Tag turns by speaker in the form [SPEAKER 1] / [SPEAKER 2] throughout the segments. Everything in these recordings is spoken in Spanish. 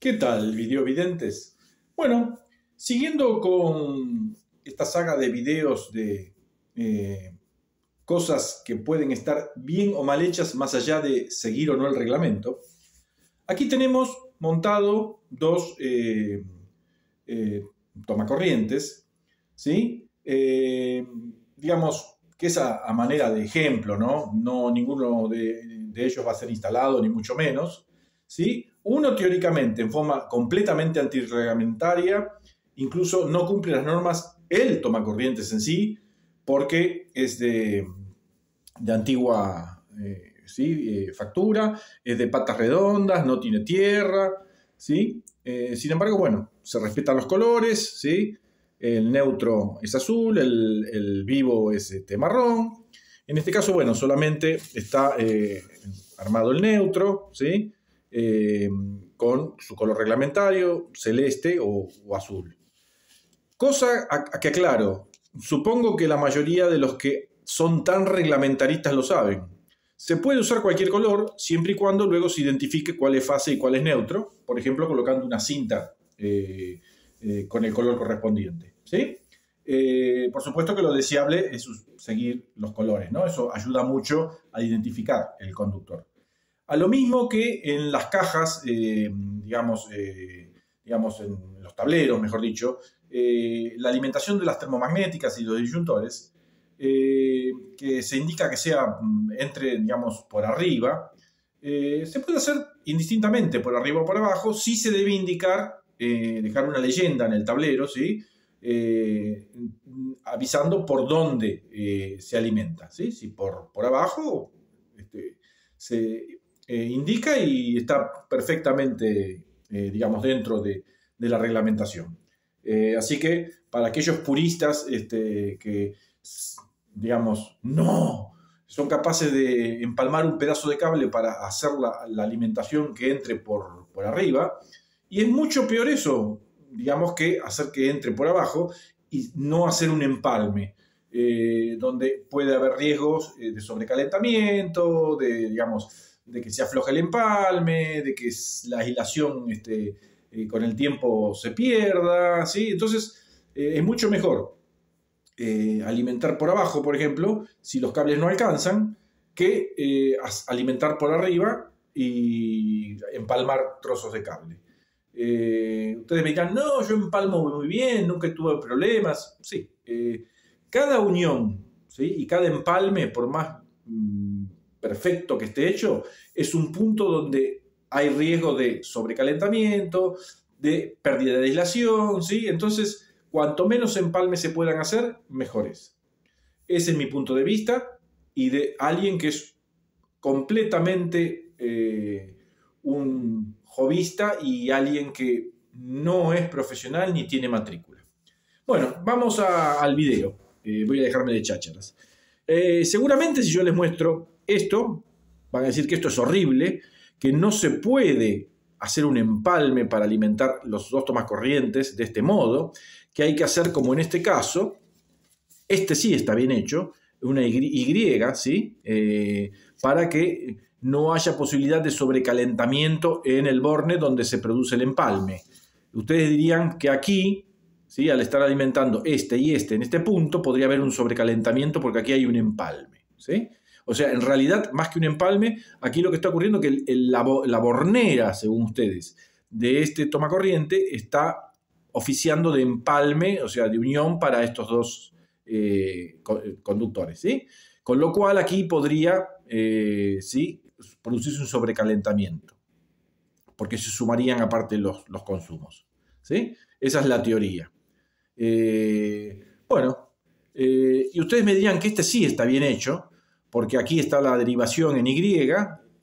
[SPEAKER 1] ¿Qué tal, videovidentes? Bueno, siguiendo con esta saga de videos de eh, cosas que pueden estar bien o mal hechas más allá de seguir o no el reglamento, aquí tenemos montado dos eh, eh tomacorrientes, ¿sí? Eh, digamos que es a, manera de ejemplo, ¿no? No ninguno de ellos va a ser instalado, ni mucho menos. ¿sí? Uno, teóricamente, en forma completamente antirreglamentaria, incluso no cumple las normas, él toma corrientes en sí, porque es de, antigua eh, eh, factura, es de patas redondas, no tiene tierra, ¿sí? Eh, sin embargo, bueno, se respetan los colores, ¿sí? El neutro es azul, el, vivo es este, marrón. En este caso, bueno, solamente está armado el neutro, ¿sí? Eh, con su color reglamentario, celeste o, azul. Cosa que aclaro, supongo que la mayoría de los que son tan reglamentaristas lo saben. Se puede usar cualquier color siempre y cuando luego se identifique cuál es fase y cuál es neutro, por ejemplo colocando una cinta eh, eh, con el color correspondiente. ¿sí? por supuesto que lo deseable es seguir los colores, ¿no? Eso ayuda mucho a identificar el conductor. A lo mismo que en las cajas, eh, digamos, eh, digamos, en los tableros, mejor dicho, eh, la alimentación de las termomagnéticas y los disyuntores, que se indica que sea mm, entre, digamos, por arriba, se puede hacer indistintamente por arriba o por abajo, si se debe indicar, dejar una leyenda en el tablero, ¿sí? avisando por dónde se alimenta, ¿sí? si por, por abajo este, se eh, indica y está perfectamente, eh, digamos, dentro de, la reglamentación. Eh, así que para aquellos puristas este, que, digamos, no, son capaces de empalmar un pedazo de cable para hacer la, alimentación que entre por, arriba, y es mucho peor eso, digamos, que hacer que entre por abajo y no hacer un empalme. donde puede haber riesgos de sobrecalentamiento, de, digamos, de que se afloja el empalme, de que la aislación este, eh, con el tiempo se pierda, ¿sí? Entonces eh, es mucho mejor eh, alimentar por abajo, por ejemplo, si los cables no alcanzan, que alimentar por arriba y empalmar trozos de cable. ustedes me dirán, no, yo empalmo muy bien, nunca tuve problemas. Sí, cada unión ¿sí? y cada empalme, por más... Mm, perfecto que esté hecho, es un punto donde hay riesgo de sobrecalentamiento, de pérdida de aislación, ¿sí? Entonces, cuanto menos empalmes se puedan hacer, es. Ese es mi punto de vista y de alguien que es completamente eh, un jovista y alguien que no es profesional ni tiene matrícula. Bueno, vamos al video. Eh, voy a dejarme de chácharas. Eh, seguramente si yo les muestro esto, van a decir que esto es horrible, que no se puede hacer un empalme para alimentar los dos tomas corrientes de este modo, que hay que hacer como en este caso, este sí está bien hecho, una Y, ¿sí? Eh, para que no haya posibilidad de sobrecalentamiento en el borne donde se produce el empalme. Ustedes dirían que aquí, ¿sí? al estar alimentando este y este en este punto, podría haber un sobrecalentamiento porque aquí hay un empalme. ¿sí? O sea, en realidad, más que un empalme, aquí lo que está ocurriendo es que la, la, bornera, según ustedes, de este corriente está oficiando de empalme, o sea, de unión para estos dos eh, conductores, ¿sí? Con lo cual aquí podría, eh, ¿sí? Producirse un sobrecalentamiento, porque se sumarían aparte los, consumos, ¿sí? Esa es la teoría. Eh, bueno, y ustedes me dirían que este sí está bien hecho, porque aquí está la derivación en Y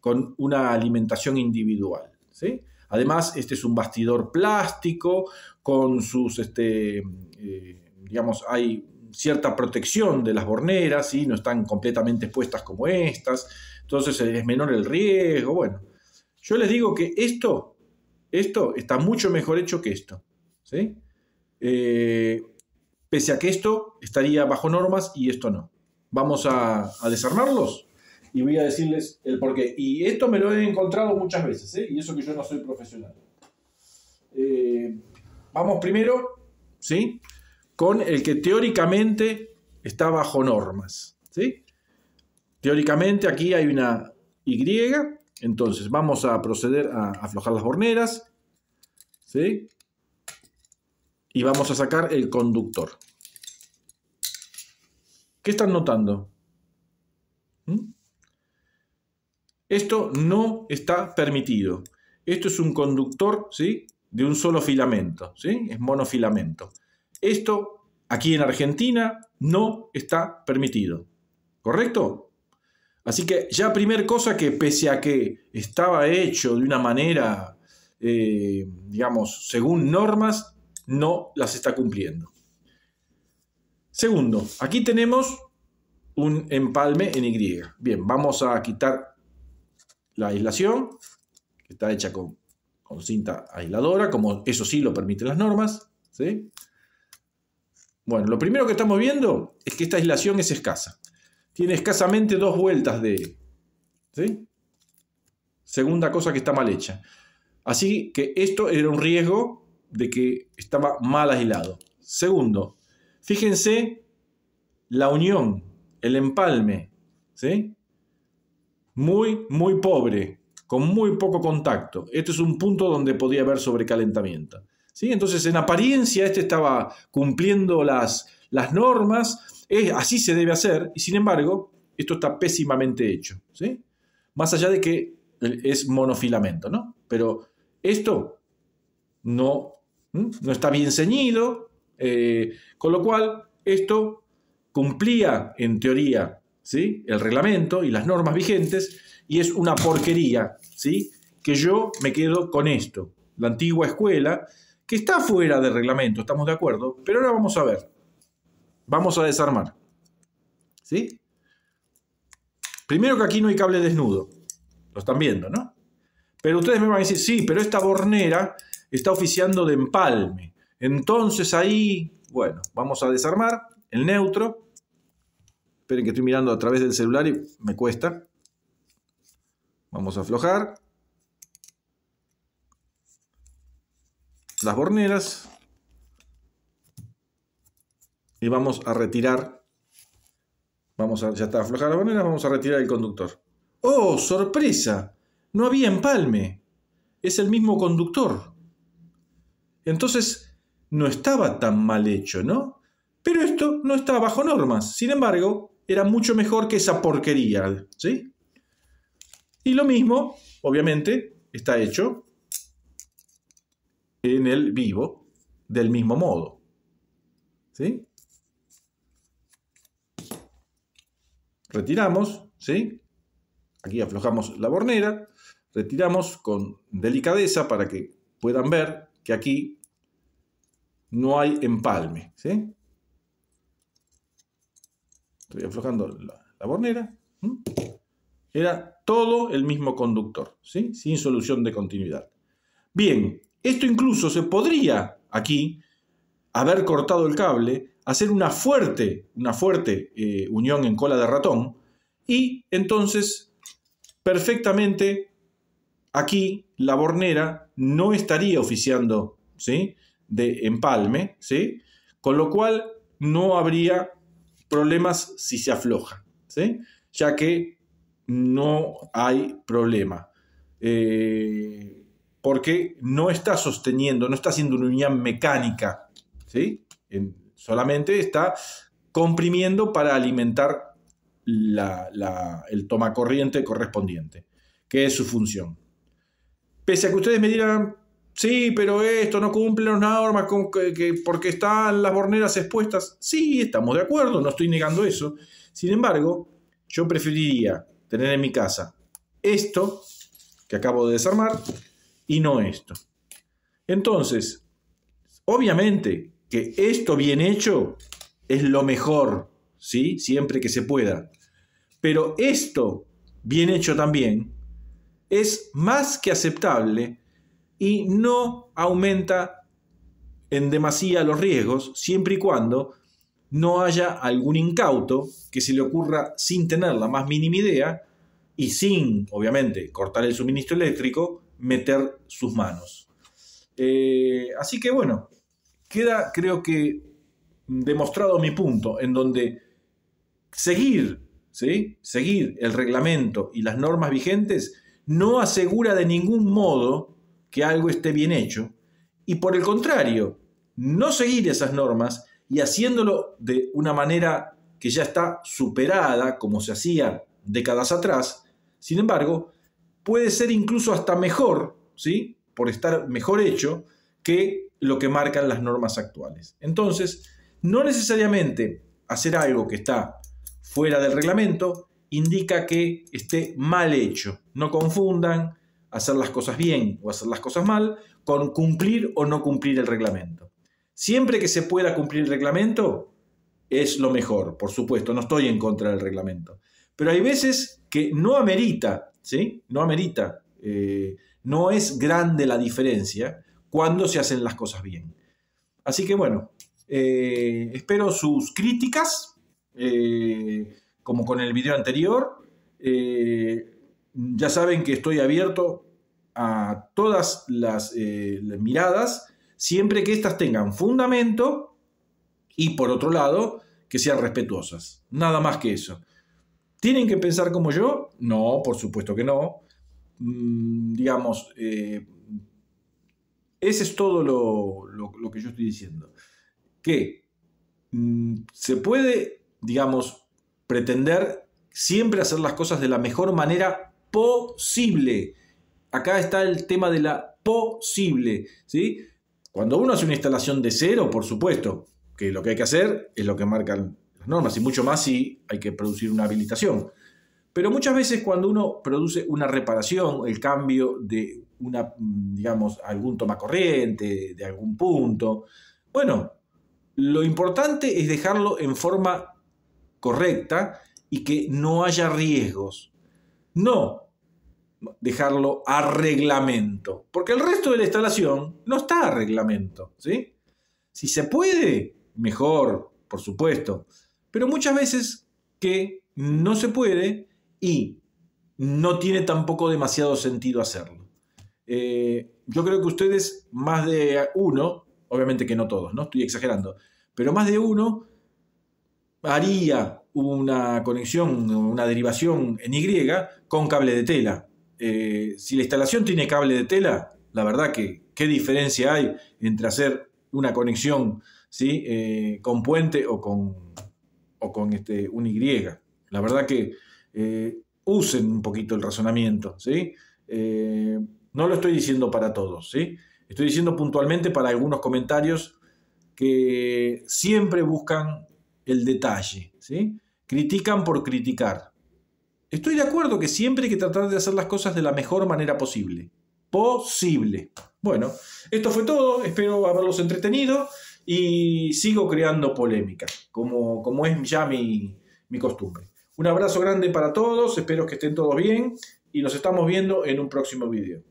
[SPEAKER 1] con una alimentación individual. Además, este es un bastidor plástico con sus, este, eh, digamos, hay cierta protección de las borneras, y no están completamente expuestas como estas, entonces es menor el riesgo, bueno. Yo les digo que esto, esto está mucho mejor hecho que esto, eh, pese a que esto estaría bajo normas y esto no. Vamos a, desarmarlos y voy a decirles el porqué. Y esto me lo he encontrado muchas veces, ¿eh? y eso que yo no soy profesional. Eh, vamos primero, ¿sí? Con el que teóricamente está bajo normas, ¿sí? Teóricamente aquí hay una Y, entonces vamos a proceder a aflojar las borneras, ¿sí? Y vamos a sacar el conductor. ¿Qué están notando? ¿Mm? Esto no está permitido. Esto es un conductor ¿sí? de un solo filamento, ¿sí? es monofilamento. Esto aquí en Argentina no está permitido. ¿Correcto? Así que ya primer cosa que pese a que estaba hecho de una manera, eh, digamos, según normas, no las está cumpliendo. Segundo, aquí tenemos un empalme en Y. Bien, vamos a quitar la aislación, que está hecha con, cinta aisladora, como eso sí lo permiten las normas. Bueno, lo primero que estamos viendo es que esta aislación es escasa. Tiene escasamente dos vueltas de... ¿sí? Segunda cosa que está mal hecha. Así que esto era un riesgo de que estaba mal aislado. Segundo, Fíjense la unión, el empalme, ¿sí? Muy, muy pobre, con muy poco contacto. Este es un punto donde podía haber sobrecalentamiento. ¿sí? Entonces, en apariencia, este estaba cumpliendo las, las normas, es, así se debe hacer, y sin embargo, esto está pésimamente hecho. ¿sí? Más allá de que es monofilamento, ¿no? Pero esto no, no está bien ceñido, eh, con lo cual, esto cumplía, en teoría, ¿sí? el reglamento y las normas vigentes, y es una porquería, ¿sí? que yo me quedo con esto, la antigua escuela, que está fuera del reglamento, estamos de acuerdo, pero ahora vamos a ver, vamos a desarmar. ¿Sí? Primero que aquí no hay cable desnudo, lo están viendo, ¿no? Pero ustedes me van a decir, sí, pero esta bornera está oficiando de empalme. Entonces ahí, bueno, vamos a desarmar el neutro. Esperen que estoy mirando a través del celular y me cuesta. Vamos a aflojar. Las borneras. Y vamos a retirar. Vamos a, ya está aflojar las borneras, vamos a retirar el conductor. ¡Oh, sorpresa! No había empalme. Es el mismo conductor. Entonces, no estaba tan mal hecho, ¿no? Pero esto no está bajo normas. Sin embargo, era mucho mejor que esa porquería, ¿sí? Y lo mismo, obviamente, está hecho en el vivo del mismo modo. ¿Sí? Retiramos, ¿sí? Aquí aflojamos la bornera, retiramos con delicadeza para que puedan ver que aquí no hay empalme. ¿sí? Estoy aflojando la, bornera. Era todo el mismo conductor, ¿sí? sin solución de continuidad. Bien, esto incluso se podría aquí haber cortado el cable, hacer una fuerte, una fuerte eh, unión en cola de ratón y entonces perfectamente aquí la bornera no estaría oficiando, ¿sí? de empalme, ¿sí? Con lo cual no habría problemas si se afloja, ¿sí? Ya que no hay problema. Eh, porque no está sosteniendo, no está haciendo una unión mecánica, ¿sí? solamente está comprimiendo para alimentar la, el tomacorriente correspondiente, que es su función. Pese a que ustedes me digan sí, pero esto no cumple las normas porque están las borneras expuestas. Sí, estamos de acuerdo, no estoy negando eso. Sin embargo, yo preferiría tener en mi casa esto que acabo de desarmar y no esto. Entonces, obviamente que esto bien hecho es lo mejor, ¿sí? Siempre que se pueda. Pero esto bien hecho también es más que aceptable y no aumenta en demasía los riesgos, siempre y cuando no haya algún incauto que se le ocurra sin tener la más mínima idea y sin, obviamente, cortar el suministro eléctrico, meter sus manos. Eh, así que bueno, queda creo que demostrado mi punto, en donde seguir, ¿sí? seguir el reglamento y las normas vigentes no asegura de ningún modo que algo esté bien hecho, y por el contrario, no seguir esas normas y haciéndolo de una manera que ya está superada, como se hacía décadas atrás, sin embargo, puede ser incluso hasta mejor, ¿sí? Por estar mejor hecho que lo que marcan las normas actuales. Entonces, no necesariamente hacer algo que está fuera del reglamento indica que esté mal hecho. No confundan, hacer las cosas bien o hacer las cosas mal con cumplir o no cumplir el reglamento. Siempre que se pueda cumplir el reglamento, es lo mejor, por supuesto, no estoy en contra del reglamento. Pero hay veces que no amerita, ¿sí? No amerita, eh, no es grande la diferencia cuando se hacen las cosas bien. Así que bueno, eh, espero sus críticas, eh, como con el video anterior. Ya saben que estoy abierto a todas eh, las, miradas, siempre que éstas tengan fundamento y por otro lado, que sean respetuosas. Nada más que eso. ¿Tienen que pensar como yo? No, por supuesto que no. Mm, digamos, eh, ese es todo lo, que yo estoy diciendo. Que mm, se puede, digamos, pretender siempre hacer las cosas de la mejor manera posible. Acá está el tema de la posible, ¿sí? Cuando uno hace una instalación de cero, por supuesto, que lo que hay que hacer es lo que marcan las normas, y mucho más si hay que producir una habilitación. Pero muchas veces cuando uno produce una reparación, el cambio de una, digamos, algún corriente, de algún punto, bueno, lo importante es dejarlo en forma correcta y que no haya riesgos no dejarlo a reglamento, porque el resto de la instalación no está a reglamento, ¿sí? Si se puede, mejor, por supuesto, pero muchas veces que no se puede y no tiene tampoco demasiado sentido hacerlo. Eh, yo creo que ustedes, más de uno, obviamente que no todos, no estoy exagerando, pero más de uno haría una conexión, una derivación en Y con cable de tela. Eh, si la instalación tiene cable de tela, la verdad que qué diferencia hay entre hacer una conexión ¿sí? Eh, con puente o con, o con este, un Y. La verdad que eh, usen un poquito el razonamiento. ¿sí? no lo estoy diciendo para todos, ¿sí? estoy diciendo puntualmente para algunos comentarios que siempre buscan el detalle. ¿sí? Critican por criticar. Estoy de acuerdo que siempre hay que tratar de hacer las cosas de la mejor manera posible. Posible. Bueno, esto fue todo. Espero haberlos entretenido y sigo creando polémica, como, como es ya mi, mi costumbre. Un abrazo grande para todos. Espero que estén todos bien y nos estamos viendo en un próximo video.